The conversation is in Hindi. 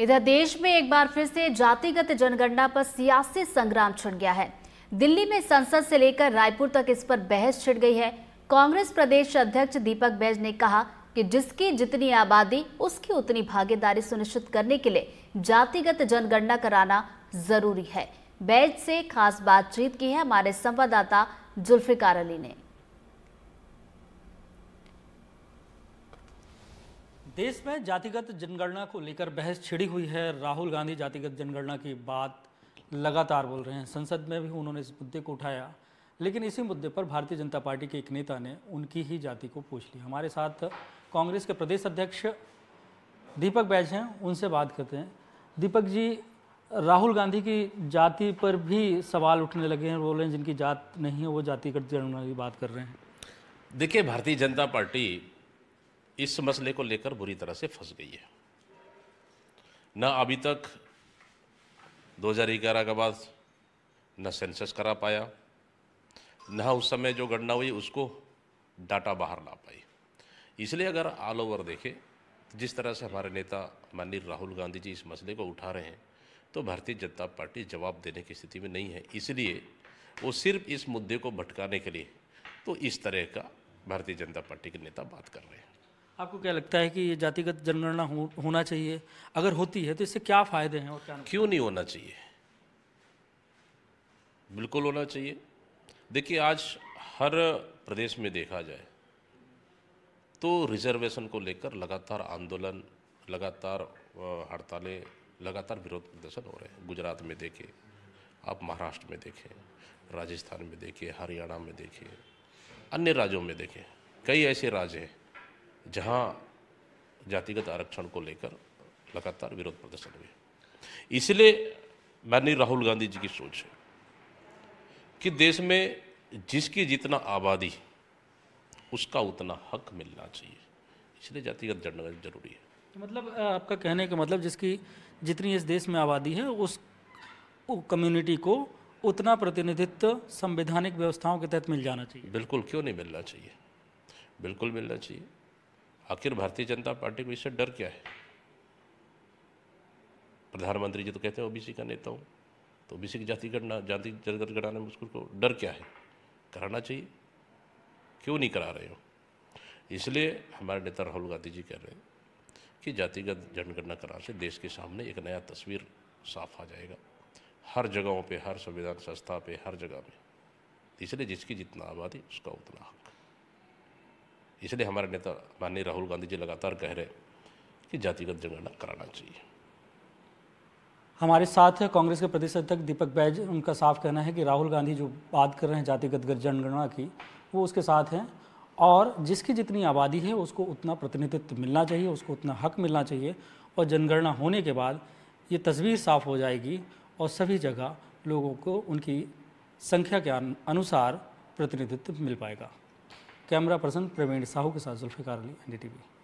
इधर देश में एक बार फिर से जातिगत जनगणना पर सियासी संग्राम छिड़ गया है दिल्ली में संसद से लेकर रायपुर तक इस पर बहस छिड़ गई है कांग्रेस प्रदेश अध्यक्ष दीपक बैज ने कहा कि जिसकी जितनी आबादी उसकी उतनी भागीदारी सुनिश्चित करने के लिए जातिगत जनगणना कराना जरूरी है बैज से खास बातचीत की है हमारे संवाददाता जुल्फिकार अली ने देश में जातिगत जनगणना को लेकर बहस छिड़ी हुई है राहुल गांधी जातिगत जनगणना की बात लगातार बोल रहे हैं संसद में भी उन्होंने इस मुद्दे को उठाया लेकिन इसी मुद्दे पर भारतीय जनता पार्टी के एक नेता ने उनकी ही जाति को पूछ ली हमारे साथ कांग्रेस के प्रदेश अध्यक्ष दीपक बैज हैं उनसे बात करते हैं दीपक जी राहुल गांधी की जाति पर भी सवाल उठने लगे हैं बोल रहे हैं जिनकी जात नहीं है वो जातिगत जनगणना की बात कर रहे हैं देखिए भारतीय जनता पार्टी इस मसले को लेकर बुरी तरह से फंस गई है न अभी तक 2011 के बाद न सेंसस करा पाया न उस समय जो गणना हुई उसको डाटा बाहर ला पाई इसलिए अगर ऑल ओवर देखें जिस तरह से हमारे नेता माननीय राहुल गांधी जी इस मसले को उठा रहे हैं तो भारतीय जनता पार्टी जवाब देने की स्थिति में नहीं है इसलिए वो सिर्फ इस मुद्दे को भटकाने के लिए तो इस तरह का भारतीय जनता पार्टी के नेता बात कर रहे हैं आपको क्या लगता है कि ये जातिगत जनगणना हो, होना चाहिए अगर होती है तो इससे क्या फायदे हैं और क्या क्यों नहीं होना चाहिए बिल्कुल होना चाहिए देखिए आज हर प्रदेश में देखा जाए तो रिजर्वेशन को लेकर लगातार आंदोलन लगातार हड़तालें लगातार विरोध प्रदर्शन हो रहे हैं गुजरात में देखिए आप महाराष्ट्र में देखें राजस्थान में देखिए हरियाणा में देखिए अन्य राज्यों में देखें कई ऐसे राज्य हैं जहाँ जातिगत आरक्षण को लेकर लगातार विरोध प्रदर्शन हुए इसलिए मैंने राहुल गांधी जी की सोच है कि देश में जिसकी जितना आबादी उसका उतना हक मिलना चाहिए इसलिए जातिगत जनगण जरूरी है तो मतलब आपका कहने का मतलब जिसकी जितनी इस देश में आबादी है उस कम्युनिटी को उतना प्रतिनिधित्व संवैधानिक व्यवस्थाओं के तहत मिल जाना चाहिए बिल्कुल क्यों नहीं मिलना चाहिए बिल्कुल मिलना चाहिए आखिर भारतीय जनता पार्टी को इससे डर क्या है प्रधानमंत्री जी तो कहते हैं ओबीसी का नेता हूँ तो ओबीसी की जाति गणना जाति जनगत गणाने में उसको डर क्या है कराना चाहिए क्यों नहीं करा रहे हो इसलिए हमारे नेता राहुल गांधी जी कह रहे हैं कि जातिगत जनगणना कराने से देश के सामने एक नया तस्वीर साफ आ जाएगा हर जगहों पे हर संविधान संस्था पे हर जगह पे इसलिए जिसकी जितना आबादी उसका उतना हक इसलिए हमारे नेता माननीय राहुल गांधी जी लगातार कह रहे कि जातिगत जनगणना कराना चाहिए हमारे साथ कांग्रेस के प्रदेश अध्यक्ष दीपक बैज उनका साफ कहना है कि राहुल गांधी जो बात कर रहे हैं जातिगत जनगणना की वो उसके साथ हैं और जिसकी जितनी आबादी है उसको उतना प्रतिनिधित्व मिलना चाहिए उसको उतना हक मिलना चाहिए और जनगणना होने के बाद ये तस्वीर साफ हो जाएगी और सभी जगह लोगों को उनकी संख्या के अनुसार प्रतिनिधित्व मिल पाएगा कैमरा पर्सन प्रवीण साहू के साथ जुल्फ़िकार अली एन